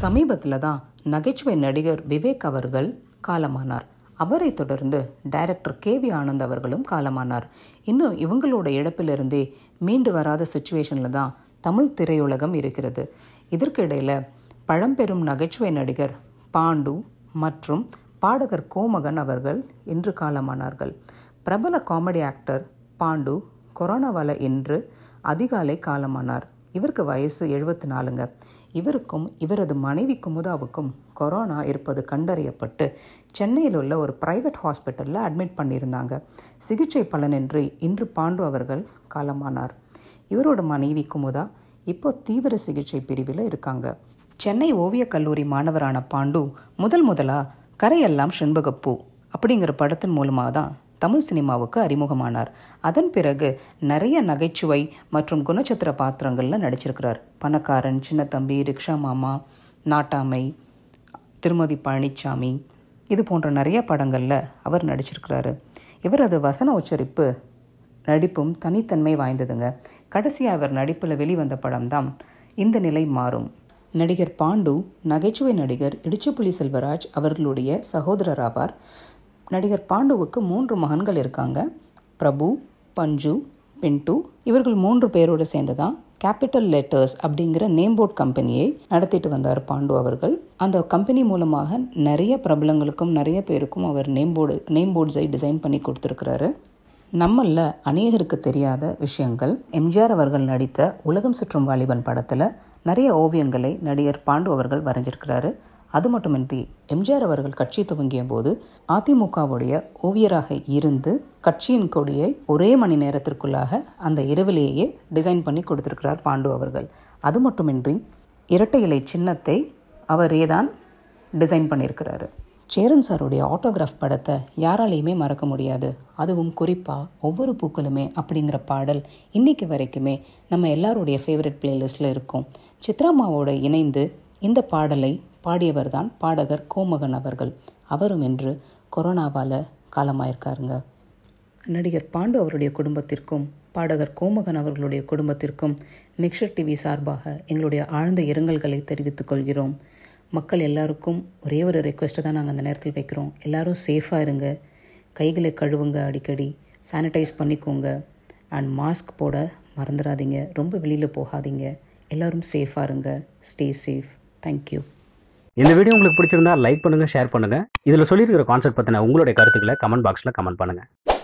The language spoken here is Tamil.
சமீபத்தில் தான் நகைச்சுவை நடிகர் விவேக் அவர்கள் காலமானார் அவரை தொடர்ந்து டைரக்டர் கே வி ஆனந்த் அவர்களும் காலமானார் இன்னும் இவங்களோட இழப்பிலிருந்தே மீண்டு வராத சுச்சுவேஷனில் தான் தமிழ் திரையுலகம் இருக்கிறது இதற்கிடையில் பழம்பெரும் நகைச்சுவை நடிகர் பாண்டு மற்றும் பாடகர் கோமகன் அவர்கள் இன்று காலமானார்கள் பிரபல காமெடி ஆக்டர் பாண்டு கொரோனாவால் இன்று அதிகாலை காலமானார் இவருக்கு வயசு எழுபத்தி நாலுங்க இவருக்கும் இவரது மனைவி குமுதாவுக்கும் கொரோனா இருப்பது கண்டறியப்பட்டு சென்னையில் உள்ள ஒரு பிரைவேட் ஹாஸ்பிட்டலில் அட்மிட் பண்ணியிருந்தாங்க சிகிச்சை பலனின்றி இன்று பாண்டு அவர்கள் காலமானார் இவரோட மனைவி குமுதா இப்போ தீவிர சிகிச்சை பிரிவில் இருக்காங்க சென்னை ஓவியக் கல்லூரி மாணவரான பாண்டு முதல் முதலாக கரையெல்லாம் செண்பகப்பூ அப்படிங்கிற படத்தின் மூலமாக தான் தமிழ் சினிமாவுக்கு அறிமுகமானார் அதன் பிறகு நிறைய நகைச்சுவை மற்றும் குணச்சத்திர பாத்திரங்களில் நடிச்சிருக்கிறார் பணக்காரன் சின்னத்தம்பி ரிக்ஷா மாமா நாட்டாமை திருமதி பழனிசாமி இது போன்ற நிறைய படங்களில் அவர் நடிச்சிருக்கிறாரு இவரது வசன உச்சரிப்பு நடிப்பும் தனித்தன்மை வாய்ந்ததுங்க கடைசியாக அவர் நடிப்பில் வெளிவந்த படம்தான் இந்த நிலை மாறும் நடிகர் பாண்டு நகைச்சுவை நடிகர் இடிச்சுப்புலி செல்வராஜ் அவர்களுடைய சகோதரர் ஆவார் நடிகர் பாண்டுவுக்கு மூன்று மகன்கள் இருக்காங்க பிரபு பஞ்சு பின்டு இவர்கள் மூன்று பேரோடு சேர்ந்து தான் கேபிட்டல் லெட்டர்ஸ் அப்படிங்கிற நேம் போர்ட் கம்பெனியை நடத்திட்டு வந்தார் பாண்டு அவர்கள் அந்த கம்பெனி மூலமாக நிறைய பிரபலங்களுக்கும் நிறைய பேருக்கும் அவர் நேம் போர்டு நேம் போர்ட்ஸை டிசைன் பண்ணி கொடுத்துருக்கிறாரு நம்மளில் அநேகருக்கு தெரியாத விஷயங்கள் எம்ஜிஆர் அவர்கள் நடித்த உலகம் சுற்றும் வாலிபன் படத்தில் நிறைய ஓவியங்களை நடிகர் பாண்டு அவர்கள் வரைஞ்சிருக்கிறாரு அது மட்டுமின்றி எம்ஜிஆர் அவர்கள் கட்சி துவங்கிய போது அதிமுகவுடைய ஓவியராக இருந்து கட்சியின் கொடியை ஒரே மணி நேரத்திற்குள்ளாக அந்த இரவிலேயே டிசைன் பண்ணி கொடுத்திருக்கிறார் பாண்டு அவர்கள் அது மட்டுமின்றி இரட்டை இலை சின்னத்தை அவரே தான் டிசைன் பண்ணியிருக்கிறாரு சேரன் சாருடைய ஆட்டோகிராஃப் படத்தை யாராலையுமே மறக்க முடியாது அதுவும் குறிப்பாக ஒவ்வொரு பூக்களுமே அப்படிங்கிற பாடல் இன்றைக்கு வரைக்குமே நம்ம எல்லாருடைய ஃபேவரட் பிளேலிஸ்டில் இருக்கும் சித்ராமாவோட இணைந்து இந்த பாடலை பாடியவர்தான் பாடகர் கோமகன் அவர்கள் அவரும் என்று கொரோனாவால் காலமாயிருக்காருங்க நடிகர் பாண்டு அவருடைய குடும்பத்திற்கும் பாடகர் கோமகன் அவர்களுடைய குடும்பத்திற்கும் மிக்சர் டிவி சார்பாக எங்களுடைய ஆழ்ந்த இரங்கல்களை தெரிவித்துக் கொள்கிறோம் மக்கள் எல்லாருக்கும் ஒரே ஒரு ரெக்வெஸ்ட்டை தான் நாங்கள் அந்த நேரத்தில் வைக்கிறோம் எல்லோரும் சேஃபாக இருங்க கைகளை கழுவுங்க அடிக்கடி சானிடைஸ் பண்ணிக்கோங்க அண்ட் மாஸ்க் போட மறந்துடாதீங்க ரொம்ப வெளியில் போகாதீங்க எல்லோரும் சேஃபாக இருங்க ஸ்டே சேஃப் தேங்க்யூ இந்த வீடியோ உங்களுக்கு பிடிச்சிருந்தா லைக் பண்ணுங்கள் ஷேர் பண்ணுங்கள் இதில் சொல்லியிருக்கிற கான்செப்ட் பற்றின உங்களுடைய கருத்துக்களை கமெண்ட் பாக்ஸில் கமெண்ட் பண்ணுங்கள்